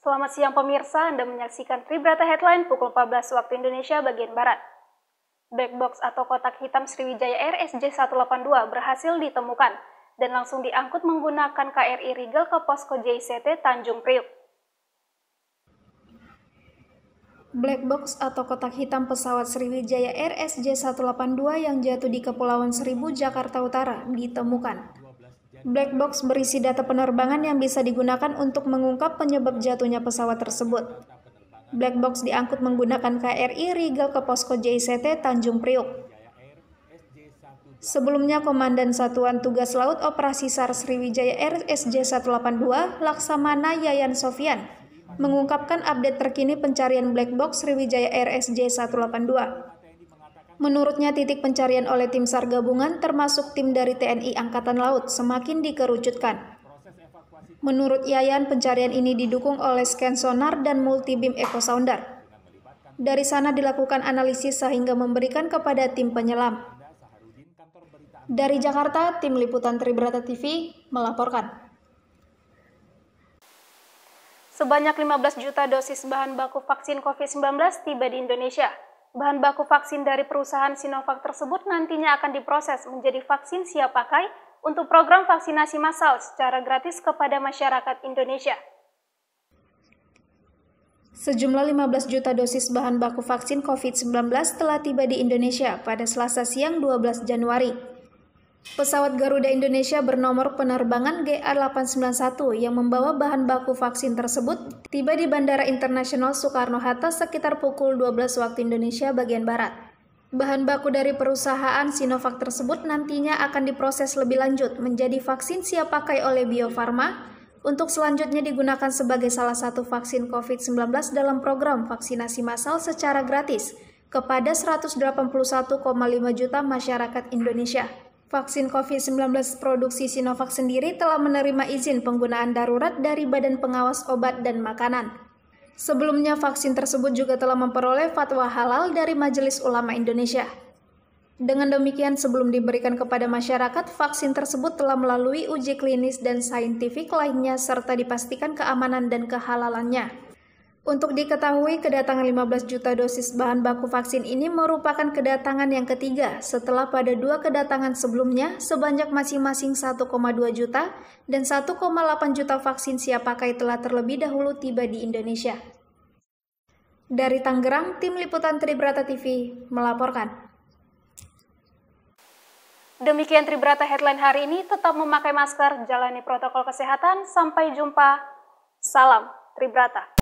Selamat siang pemirsa, Anda menyaksikan Tribrata Headline pukul 14 waktu Indonesia bagian Barat. Black box atau kotak hitam Sriwijaya RSJ 182 berhasil ditemukan dan langsung diangkut menggunakan KRI Rigel ke posko JCT Tanjung Priuk. Black box atau kotak hitam pesawat Sriwijaya RSJ 182 yang jatuh di Kepulauan Seribu, Jakarta Utara ditemukan. Black box berisi data penerbangan yang bisa digunakan untuk mengungkap penyebab jatuhnya pesawat tersebut. Black box diangkut menggunakan KRI Regal ke posko JCT Tanjung Priuk. Sebelumnya, Komandan Satuan Tugas Laut Operasi SAR Sriwijaya rsj 182 Laksamana Yayan Sofian mengungkapkan update terkini pencarian Black Box Sriwijaya rsj 182 Menurutnya titik pencarian oleh tim SAR gabungan termasuk tim dari TNI Angkatan Laut semakin dikerucutkan. Menurut Yayan, pencarian ini didukung oleh scan sonar dan multibeam echo sounder. Dari sana dilakukan analisis sehingga memberikan kepada tim penyelam. Dari Jakarta, tim liputan Tribrata TV melaporkan. Sebanyak 15 juta dosis bahan baku vaksin COVID-19 tiba di Indonesia. Bahan baku vaksin dari perusahaan Sinovac tersebut nantinya akan diproses menjadi vaksin siap pakai untuk program vaksinasi massal secara gratis kepada masyarakat Indonesia. Sejumlah 15 juta dosis bahan baku vaksin COVID-19 telah tiba di Indonesia pada Selasa siang 12 Januari. Pesawat Garuda Indonesia bernomor penerbangan GA891 yang membawa bahan baku vaksin tersebut tiba di Bandara Internasional Soekarno-Hatta sekitar pukul 12 waktu Indonesia bagian Barat. Bahan baku dari perusahaan Sinovac tersebut nantinya akan diproses lebih lanjut menjadi vaksin siap pakai oleh Bio Farma untuk selanjutnya digunakan sebagai salah satu vaksin COVID-19 dalam program vaksinasi massal secara gratis kepada 181,5 juta masyarakat Indonesia. Vaksin COVID-19 produksi Sinovac sendiri telah menerima izin penggunaan darurat dari Badan Pengawas Obat dan Makanan. Sebelumnya, vaksin tersebut juga telah memperoleh fatwa halal dari Majelis Ulama Indonesia. Dengan demikian, sebelum diberikan kepada masyarakat, vaksin tersebut telah melalui uji klinis dan saintifik lainnya serta dipastikan keamanan dan kehalalannya. Untuk diketahui, kedatangan 15 juta dosis bahan baku vaksin ini merupakan kedatangan yang ketiga setelah pada dua kedatangan sebelumnya sebanyak masing-masing 1,2 juta dan 1,8 juta vaksin siap pakai telah terlebih dahulu tiba di Indonesia. Dari Tangerang, Tim Liputan Tribrata TV melaporkan. Demikian Tribrata Headline hari ini, tetap memakai masker, jalani protokol kesehatan, sampai jumpa. Salam Tribrata.